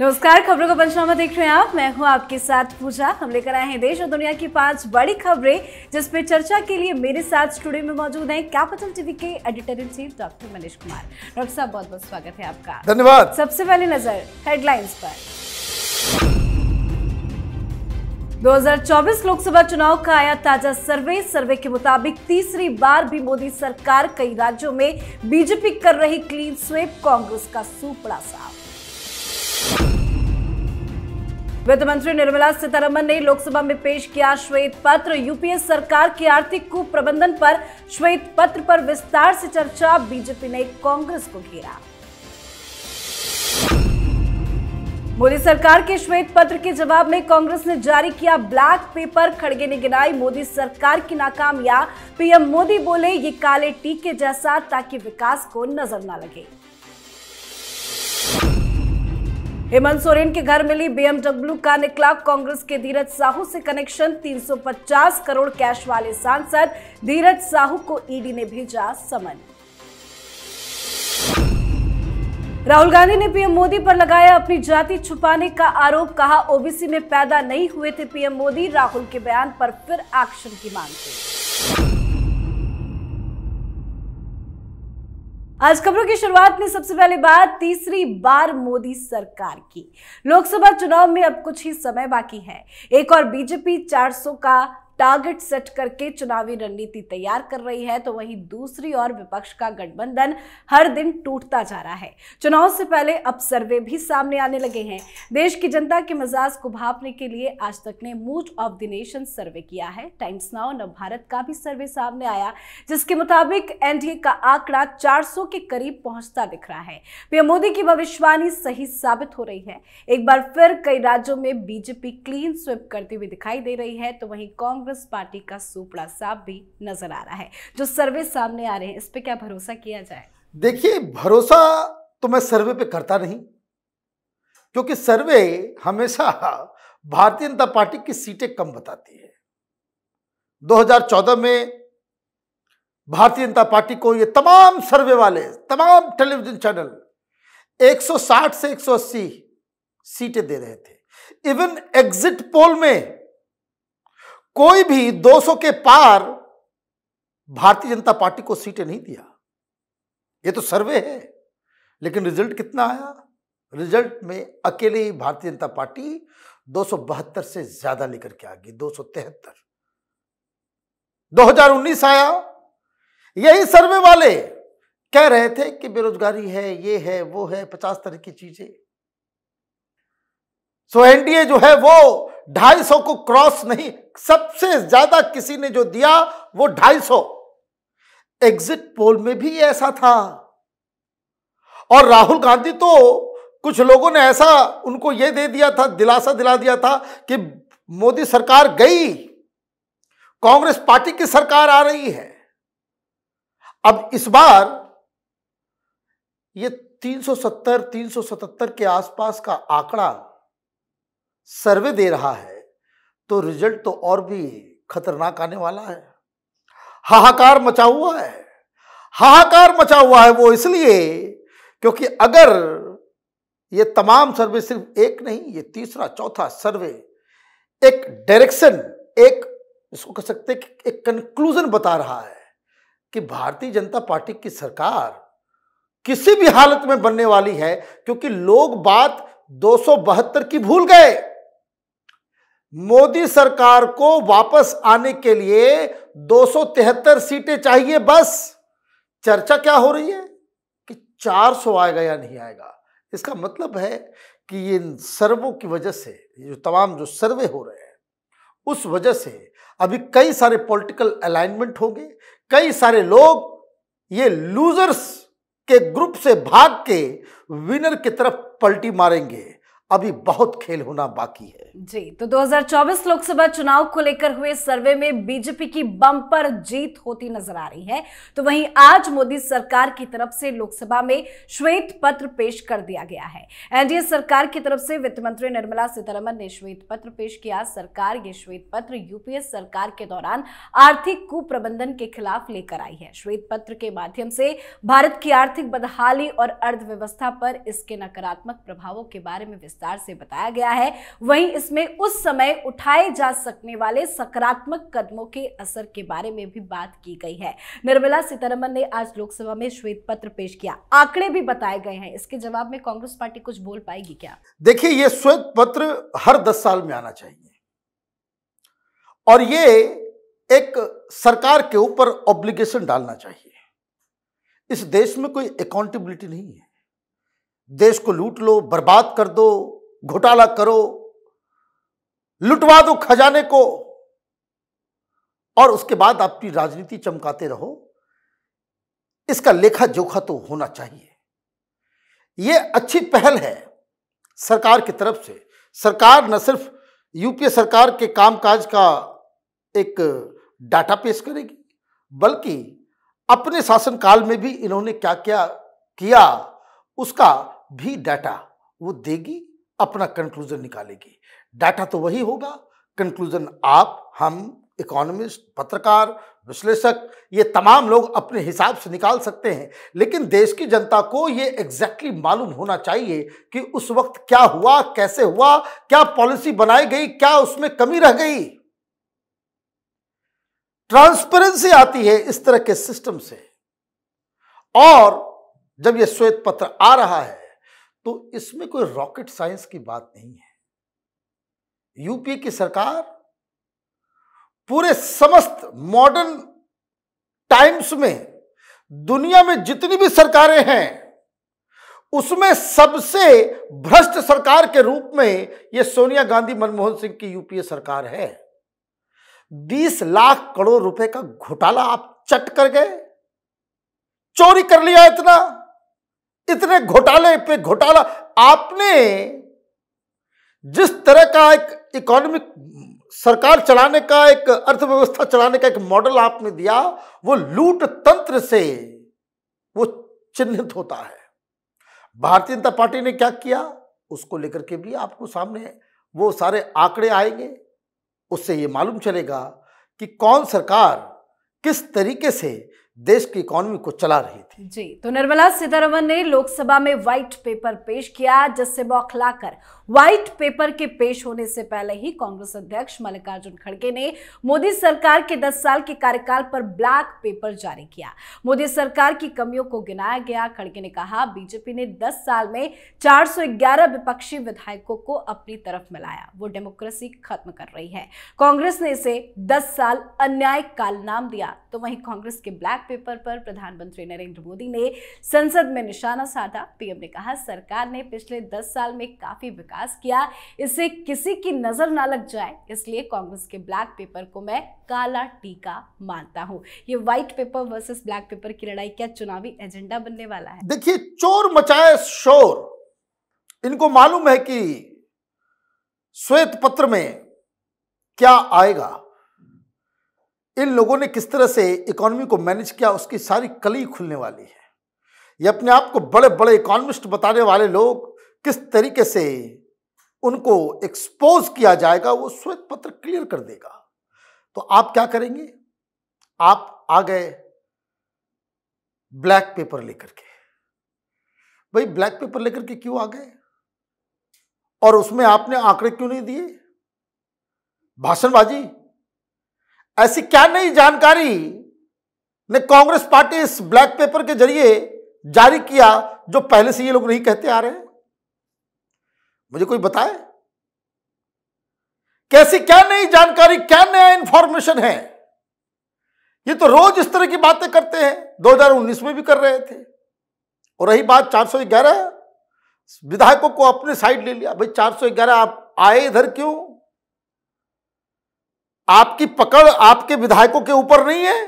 नमस्कार खबरों का पंचनामा देख रहे हैं आप मैं हूं आपके साथ पूजा हम लेकर आए हैं देश और दुनिया की पांच बड़ी खबरें जिसपे चर्चा के लिए मेरे साथ स्टूडियो में मौजूद हैं कैपिटल टीवी के editor in chief doctor Manish Kumar doctor साहब बहुत बहुत स्वागत है आपका धन्यवाद सबसे पहले नजर हेडलाइंस पर 2024 लोकसभा चुनाव का आया ताजा सर्वे सर्वे के मुताबिक तीसरी बार भी मोदी सरकार कई राज्यों में बीजेपी कर रही क्लीन स्वेप कांग्रेस का सुपड़ा साफ वित्त मंत्री निर्मला सीतारमन ने लोकसभा में पेश किया श्वेत पत्र यूपीए सरकार के आर्थिक कुप्रबंधन पर श्वेत पत्र पर विस्तार से चर्चा बीजेपी ने कांग्रेस को घेरा मोदी सरकार के श्वेत पत्र के जवाब में कांग्रेस ने जारी किया ब्लैक पेपर खड़गे ने गिनाई मोदी सरकार की नाकामिया पीएम मोदी बोले ये काले टीके जैसा ताकि विकास को नजर ना लगे हेमंत सोरेन के घर मिली बीएमडब्ल्यू का निकला कांग्रेस के धीरज साहू से कनेक्शन 350 करोड़ कैश वाले सांसद धीरज साहू को ईडी ने भेजा समन राहुल गांधी ने पीएम मोदी पर लगाया अपनी जाति छुपाने का आरोप कहा ओबीसी में पैदा नहीं हुए थे पीएम मोदी राहुल के बयान पर फिर एक्शन की मांग की आज खबरों की शुरुआत में सबसे पहले बात तीसरी बार मोदी सरकार की लोकसभा चुनाव में अब कुछ ही समय बाकी है एक और बीजेपी 400 का टारगेट सेट करके चुनावी रणनीति तैयार कर रही है तो वहीं दूसरी ओर विपक्ष का गठबंधन हर दिन टूटता जा रहा है चुनाव से पहले अब सर्वे भी सामने आने लगे हैं देश की जनता के मजाज को भापने के लिए आज तक ने mood of the nation survey किया है टाइम्स नाउ नव भारत का भी सर्वे सामने आया जिसके मुताबिक एनडीए का आंकड़ा चार के करीब पहुंचता दिख रहा है पीएम मोदी की भविष्यवाणी सही साबित हो रही है एक बार फिर कई राज्यों में बीजेपी क्लीन स्वीप करती हुई दिखाई दे रही है तो वहीं कांग्रेस कांग्रेस पार्टी का सुपड़ा साफ भी नजर आ रहा है जो सर्वे सामने आ रहे हैं इस पर क्या भरोसा किया जाए देखिए भरोसा तो मैं सर्वे पे करता नहीं क्योंकि सर्वे हमेशा भारतीय जनता पार्टी की सीटें कम बताती है 2014 में भारतीय जनता पार्टी को ये तमाम सर्वे वाले तमाम टेलीविजन चैनल 160 से 180 सीटें दे रहे थे इवन एग्जिट पोल में कोई भी 200 के पार भारतीय जनता पार्टी को सीटें नहीं दिया ये तो सर्वे है लेकिन रिजल्ट कितना आया रिजल्ट में अकेले भारतीय जनता पार्टी दो से ज्यादा लेकर के आ गई दो 2019 आया यही सर्वे वाले कह रहे थे कि बेरोजगारी है ये है वो है पचास तरह की चीजें सो एनडीए जो है वो ढाई सौ को क्रॉस नहीं सबसे ज्यादा किसी ने जो दिया वो ढाई सौ एग्जिट पोल में भी ऐसा था और राहुल गांधी तो कुछ लोगों ने ऐसा उनको यह दे दिया था दिलासा दिला दिया था कि मोदी सरकार गई कांग्रेस पार्टी की सरकार आ रही है अब इस बार ये 370 377 के आसपास का आंकड़ा सर्वे दे रहा है तो रिजल्ट तो और भी खतरनाक आने वाला है हाहाकार मचा हुआ है हाहाकार मचा हुआ है वो इसलिए क्योंकि अगर ये तमाम सर्वे सिर्फ एक नहीं ये तीसरा चौथा सर्वे एक डायरेक्शन एक इसको कह सकते हैं कि एक कंक्लूजन बता रहा है कि भारतीय जनता पार्टी की सरकार किसी भी हालत में बनने वाली है क्योंकि लोग बात दो की भूल गए मोदी सरकार को वापस आने के लिए 273 सीटें चाहिए बस चर्चा क्या हो रही है कि 400 आएगा या नहीं आएगा इसका मतलब है कि ये इन सर्वों की वजह से जो तमाम जो सर्वे हो रहे हैं उस वजह से अभी कई सारे पॉलिटिकल अलाइनमेंट होंगे कई सारे लोग ये लूजर्स के ग्रुप से भाग के विनर की तरफ पलटी मारेंगे अभी बहुत खेल होना बाकी है जी तो 2024 लोकसभा चुनाव को लेकर हुए सर्वे में बीजेपी की बम्पर जीत होती नजर आ रही है तो वहीं आज मोदी सरकार की तरफ से लोकसभा में श्वेत पत्र पेश कर दिया गया है एनडीए सरकार की तरफ से वित्त मंत्री निर्मला सीतारमन ने श्वेत पत्र पेश किया सरकार ये श्वेत पत्र यूपीए सरकार के दौरान आर्थिक कुप्रबंधन के खिलाफ लेकर आई है श्वेत पत्र के माध्यम से भारत की आर्थिक बदहाली और अर्थव्यवस्था पर इसके नकारात्मक प्रभावों के बारे में विस्तार विस्तार से बताया गया है वहीं इसमें उस समय उठाए जा सकने वाले सकारात्मक कदमों के असर के बारे में भी बात की गई है निर्मला सीतारमन ने आज लोकसभा में श्वेत पत्र पेश किया आंकड़े भी बताए गए हैं इसके जवाब में कांग्रेस पार्टी कुछ बोल पाएगी क्या देखिए ये श्वेत पत्र हर दस साल में आना चाहिए और ये एक सरकार के ऊपर ऑब्लिगेशन डालना चाहिए इस देश में कोई अकाउंटेबिलिटी नहीं है देश को लूट लो बर्बाद कर दो घोटाला करो लुटवा दो खजाने को और उसके बाद आपकी राजनीति चमकाते रहो इसका लेखा जोखा तो होना चाहिए यह अच्छी पहल है सरकार की तरफ से सरकार न सिर्फ यूपीए सरकार के कामकाज का एक डाटा पेश करेगी बल्कि अपने शासनकाल में भी इन्होंने क्या क्या किया उसका भी डाटा वो देगी अपना कंक्लूजन निकालेगी डाटा तो वही होगा कंक्लूजन आप हम इकोनॉमिस्ट पत्रकार विश्लेषक ये तमाम लोग अपने हिसाब से निकाल सकते हैं लेकिन देश की जनता को ये एग्जैक्टली exactly मालूम होना चाहिए कि उस वक्त क्या हुआ कैसे हुआ क्या पॉलिसी बनाई गई क्या उसमें कमी रह गई ट्रांसपेरेंसी आती है इस तरह के सिस्टम से और जब ये श्वेत पत्र आ रहा है तो इसमें कोई रॉकेट साइंस की बात नहीं है यूपी की सरकार पूरे समस्त मॉडर्न टाइम्स में दुनिया में जितनी भी सरकारें हैं उसमें सबसे भ्रष्ट सरकार के रूप में यह सोनिया गांधी मनमोहन सिंह की यूपीए सरकार है 20 लाख करोड़ रुपए का घोटाला आप चट कर गए चोरी कर लिया इतना इतने घोटाले पे घोटाला आपने जिस तरह का एक इकोनॉमिक सरकार चलाने का एक अर्थव्यवस्था चलाने का एक मॉडल आपने दिया वो लूट तंत्र से वो चिन्हित होता है भारतीय जनता पार्टी ने क्या किया उसको लेकर के भी आपको सामने वो सारे आंकड़े आएंगे उससे ये मालूम चलेगा कि कौन सरकार किस तरीके से देश की इकोनॉमी को चला रही थी जी तो निर्मला सीतारमन ने लोकसभा में व्हाइट पेपर पेश किया जिससे बौखलाकर व्हाइट पेपर के पेश होने से पहले ही कांग्रेस अध्यक्ष मल्लिकार्जुन खड़गे ने मोदी सरकार के 10 साल के कार्यकाल पर ब्लैक पेपर जारी किया मोदी सरकार की कमियों को गिनाया गया खड़गे ने कहा बीजेपी ने दस साल में 411 विपक्षी विधायकों को अपनी तरफ मिलाया वो डेमोक्रेसी खत्म कर रही है कांग्रेस ने इसे दस साल अन्याय काल नाम दिया तो वहीं कांग्रेस के ब्लैक ब्लैक पेपर पर प्रधानमंत्री नरेंद्र मोदी ने संसद में निशाना साधा पीएम ने कहा सरकार ने पिछले दस साल में काफी विकास किया इससे किसी की नजर ना लग जाए इसलिए कांग्रेस के ब्लैक पेपर को मैं काला टीका मानता हूं ये white paper versus black paper की लड़ाई क्या चुनावी एजेंडा बनने वाला है देखिए चोर मचाए शोर इनको मालूम है कि श्वेत पत्र में क्या आएगा इन लोगों ने किस तरह से इकोनॉमी को मैनेज किया उसकी सारी कली खुलने वाली है ये अपने आप को बड़े बड़े इकोनॉमिस्ट बताने वाले लोग किस तरीके से उनको एक्सपोज किया जाएगा वो श्वेत पत्र क्लियर कर देगा तो आप क्या करेंगे आप आ गए ब्लैक पेपर लेकर के भाई ब्लैक पेपर लेकर के क्यों आ गए और उसमें आपने आंकड़े क्यों नहीं दिए भाषणबाजी ऐसी क्या नई जानकारी ने कांग्रेस पार्टी इस ब्लैक पेपर के जरिए जारी किया जो पहले से ये लोग नहीं कहते आ रहे मुझे कोई बताए कैसी क्या नई जानकारी क्या नया इंफॉर्मेशन है ये तो रोज इस तरह की बातें करते हैं 2019 में भी कर रहे थे और रही बात 411 विधायकों को अपने साइड ले लिया भाई 411 आप आए इधर क्यों आपकी पकड़ आपके विधायकों के ऊपर नहीं है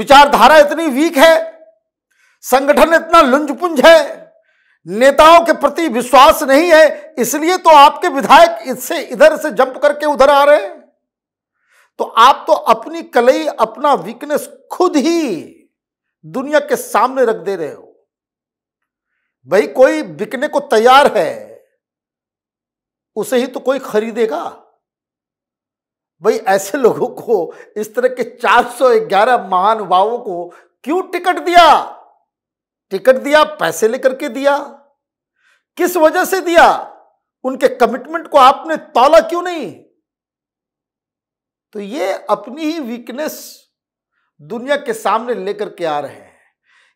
विचारधारा इतनी वीक है संगठन इतना लुंजपुंज है नेताओं के प्रति विश्वास नहीं है इसलिए तो आपके विधायक इससे इधर से जंप करके उधर आ रहे हैं तो आप तो अपनी कलई अपना वीकनेस खुद ही दुनिया के सामने रख दे रहे हो भाई कोई बिकने को तैयार है उसे ही तो कोई खरीदेगा भाई ऐसे लोगों को इस तरह के 411 महानुभावों को क्यों टिकट दिया टिकट दिया पैसे लेकर के दिया किस वजह से दिया उनके कमिटमेंट को आपने तोला क्यों नहीं तो ये अपनी ही वीकनेस दुनिया के सामने लेकर के आ रहे हैं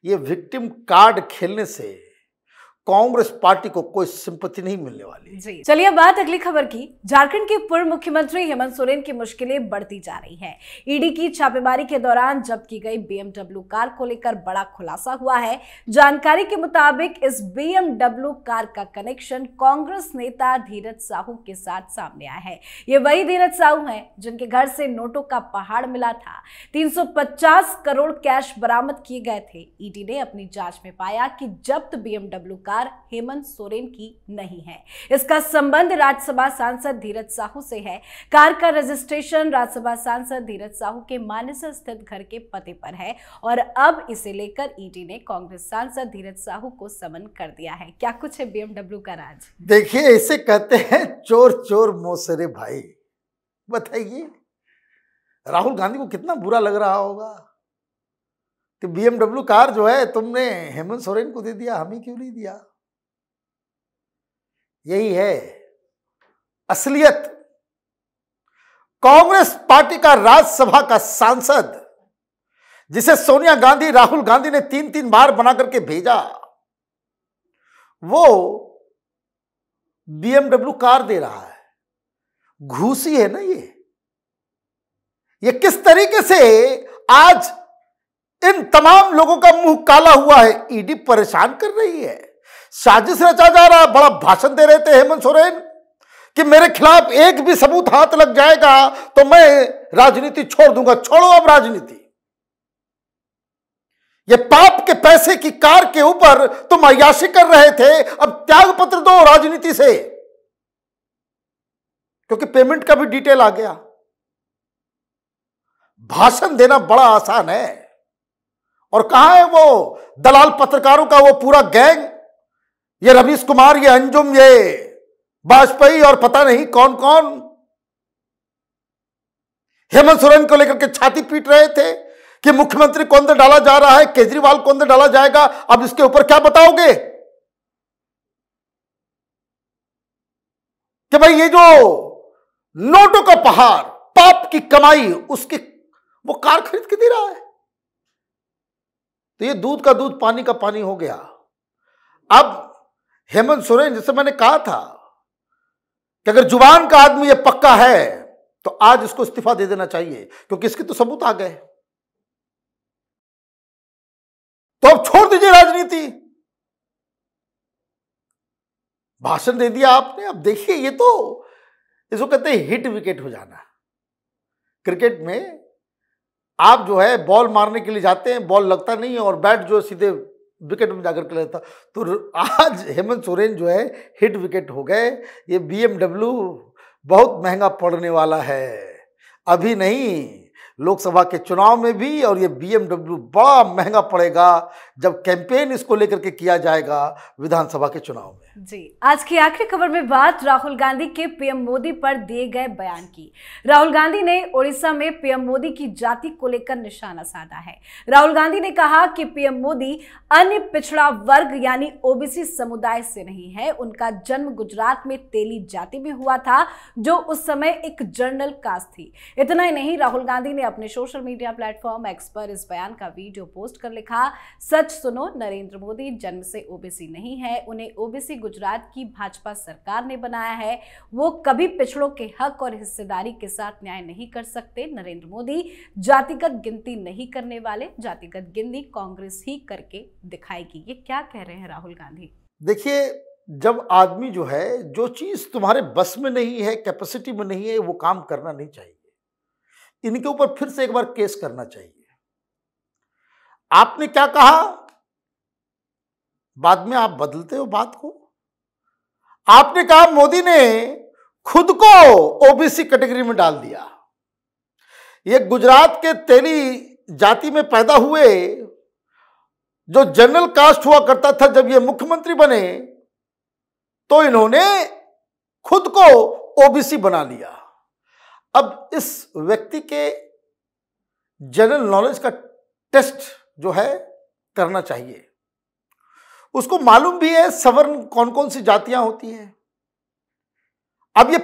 ये विक्टिम कार्ड खेलने से कांग्रेस पार्टी को कोई सिंपत्ति नहीं मिलने वाली जी चलिए बात अगली खबर की झारखंड के पूर्व मुख्यमंत्री हेमंत सोरेन की मुश्किलें बढ़ती जा रही हैं ईडी की छापेमारी के दौरान जब्त की गई बीएमडब्ल्यू कार को लेकर बड़ा खुलासा हुआ है जानकारी के मुताबिक इस बीएमडब्ल्यू कार का कनेक्शन कांग्रेस नेता धीरज साहू के साथ सामने आया है ये वही धीरज साहू है जिनके घर से नोटों का पहाड़ मिला था तीन करोड़ कैश बरामद किए गए थे ईडी ने अपनी जांच में पाया कि जब्त बीएमडब्ल्यू कार सरकार हेमंत सोरेन की नहीं है इसका संबंध राज्यसभा सांसद धीरज साहू से है कार का रजिस्ट्रेशन राज्यसभा सांसद धीरज साहू के मानसर स्थित घर के पते पर है और अब इसे लेकर ईडी ने कांग्रेस सांसद धीरज साहू को समन कर दिया है क्या कुछ है बीएमडब्ल्यू का राज देखिए इसे कहते हैं चोर चोर मोसरे भाई बताइए राहुल गांधी को कितना बुरा लग रहा होगा कि बीएमडब्ल्यू कार जो है तुमने हेमंत सोरेन को दे दिया हमें क्यों नहीं दिया यही है असलियत कांग्रेस पार्टी का राज्यसभा का सांसद जिसे सोनिया गांधी राहुल गांधी ने तीन तीन बार बना करके भेजा वो बीएमडब्ल्यू कार दे रहा है घूसी है ना ये ये किस तरीके से आज इन तमाम लोगों का मुंह काला हुआ है ईडी परेशान कर रही है साजिश रचा जा रहा बड़ा भाषण दे रहे थे हेमंत सोरेन कि मेरे खिलाफ एक भी सबूत हाथ लग जाएगा तो मैं राजनीति छोड़ दूंगा छोड़ो अब राजनीति ये पाप के पैसे की कार के ऊपर तुम अयाशी कर रहे थे अब त्याग पत्र दो राजनीति से क्योंकि पेमेंट का भी डिटेल आ गया भाषण देना बड़ा आसान है और कहा है वो दलाल पत्रकारों का वो पूरा गैंग ये रवीश कुमार ये अंजुम ये वाजपेयी और पता नहीं कौन कौन हेमंत सोरेन को लेकर के छाती पीट रहे थे कि मुख्यमंत्री को अंदर डाला जा रहा है केजरीवाल को अंदर डाला जाएगा अब इसके ऊपर क्या बताओगे कि भाई ये जो नोटों का पहाड़ पाप की कमाई उसकी वो कार खरीद के दे रहा है तो ये दूध का दूध पानी का पानी हो गया अब हेमंत सोरेन जैसे मैंने कहा था कि अगर जुबान का आदमी ये पक्का है तो आज इसको इस्तीफा दे देना चाहिए क्योंकि इसके तो सबूत आ गए तो अब छोड़ दीजिए राजनीति भाषण दे दिया आपने अब देखिए ये तो इसको कहते हैं हिट विकेट हो जाना क्रिकेट में आप जो है बॉल मारने के लिए जाते हैं बॉल लगता नहीं है और बैट जो है सीधे विकेट में जाकर के लेता तो आज हेमंत सोरेन जो है हिट विकेट हो गए ये बी बहुत महंगा पड़ने वाला है अभी नहीं लोकसभा के चुनाव में भी और ये बीएमडब्ल्यू बड़ा महंगा पड़ेगा जब कैंपेन इसको लेकर के किया जाएगा विधानसभा के चुनाव में जी आज की आखिरी खबर में बात राहुल गांधी के पीएम मोदी पर दिए गए बयान की राहुल गांधी ने ओडिशा में पीएम मोदी की जाति को लेकर निशाना साधा है राहुल गांधी ने कहा कि पीएम मोदी अन्य पिछड़ा वर्ग यानी ओबीसी समुदाय से नहीं है उनका जन्म गुजरात में तेली जाति में हुआ था जो उस समय एक जर्नल कास्ट थी इतना ही नहीं राहुल गांधी ने अपने सोशल मीडिया प्लेटफॉर्म एक्स पर इस बयान का वीडियो पोस्ट कर लिखा सच सुनो नरेंद्र मोदी जन्म से ओबीसी नहीं है उन्हें ओबीसी गुजरात की भाजपा सरकार ने बनाया है वो कभी पिछड़ों के हक और हिस्सेदारी के साथ न्याय नहीं कर सकते नरेंद्र मोदी जातिगत गिनती नहीं करने वाले जातिगत गिनती कांग्रेस ही करके दिखाएगी ये क्या कह रहे हैं राहुल गांधी देखिए जब आदमी जो है जो चीज़ तुम्हारे बस में नहीं है कैपेसिटी में नहीं है वो काम करना नहीं चाहिए इनके ऊपर फिर से एक बार केस करना चाहिए आपने क्या कहा बाद में आप बदलते हो बात को आपने कहा मोदी ने खुद को ओबीसी कैटेगरी में डाल दिया ये गुजरात के तेली जाति में पैदा हुए जो जनरल कास्ट हुआ करता था जब ये मुख्यमंत्री बने तो इन्होंने खुद को ओबीसी बना लिया अब इस व्यक्ति के जनरल नॉलेज का टेस्ट जो है करना चाहिए उसको मालूम भी है सवर्ण कौन कौन सी जातियां होती हैं अब ये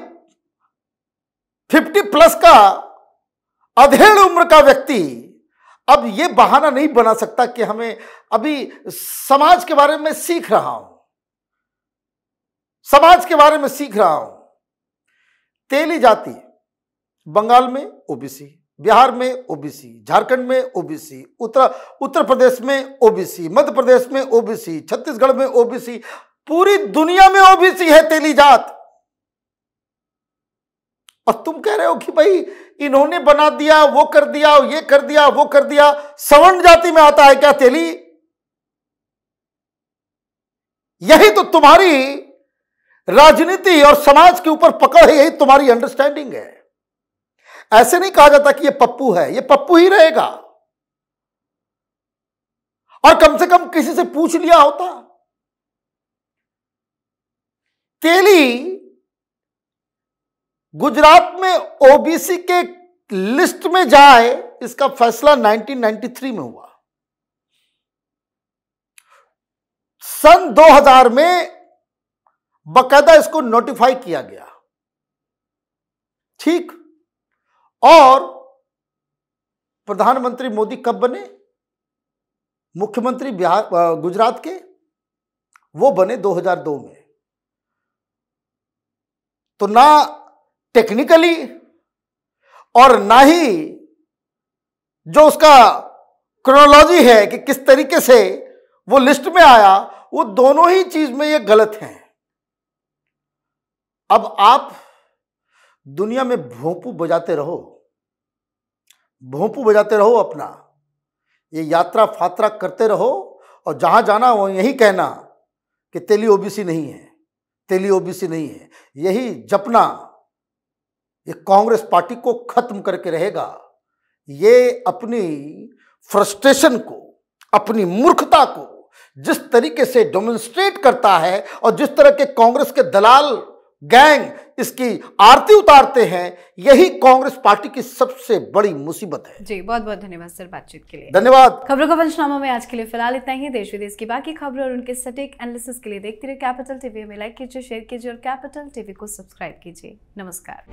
50 प्लस का अधेड़ उम्र का व्यक्ति अब ये बहाना नहीं बना सकता कि हमें अभी समाज के बारे में सीख रहा हूं समाज के बारे में सीख रहा हूं तेली जाति बंगाल में ओबीसी बिहार में ओबीसी झारखंड में ओबीसी उत्तर उत्तर प्रदेश में ओबीसी मध्य प्रदेश में ओबीसी छत्तीसगढ़ में ओबीसी पूरी दुनिया में ओबीसी है तेली जात और तुम कह रहे हो कि भाई इन्होंने बना दिया वो कर दिया ये कर दिया वो कर दिया सवर्ण जाति में आता है क्या तेली यही तो तुम्हारी राजनीति और समाज के ऊपर पकड़ है यही तुम्हारी अंडरस्टैंडिंग है ऐसे नहीं कहा जाता कि ये पप्पू है ये पप्पू ही रहेगा और कम से कम किसी से पूछ लिया होता तेली गुजरात में ओबीसी के लिस्ट में जाए इसका फैसला 1993 में हुआ सन 2000 में बकायदा इसको नोटिफाई किया गया ठीक और प्रधानमंत्री मोदी कब बने मुख्यमंत्री बिहार गुजरात के वो बने 2002 में तो ना टेक्निकली और ना ही जो उसका क्रोनोलॉजी है कि किस तरीके से वो लिस्ट में आया वो दोनों ही चीज में ये गलत हैं अब आप दुनिया में भोंपू बजाते रहो भोंपू बजाते रहो अपना ये यात्रा फात्रा करते रहो और जहाँ जाना हो यही कहना कि तेली ओबीसी नहीं है तेली ओबीसी नहीं है यही जपना ये कांग्रेस पार्टी को खत्म करके रहेगा ये अपनी फ्रस्ट्रेशन को अपनी मूर्खता को जिस तरीके से डेमोन्स्ट्रेट करता है और जिस तरह के कांग्रेस के दलाल गैंग इसकी आरती उतारते हैं यही कांग्रेस पार्टी की सबसे बड़ी मुसीबत है जी बहुत बहुत धन्यवाद सर बातचीत के लिए धन्यवाद खबरों का पंचनामा में आज के लिए फिलहाल इतना ही देश विदेश की बाकी खबरों और उनके सटीक एनालिसिस के लिए देखते रहिए कैपिटल टीवी हमें लाइक कीजिए शेयर कीजिए और कैपिटल टीवी को सब्सक्राइब कीजिए नमस्कार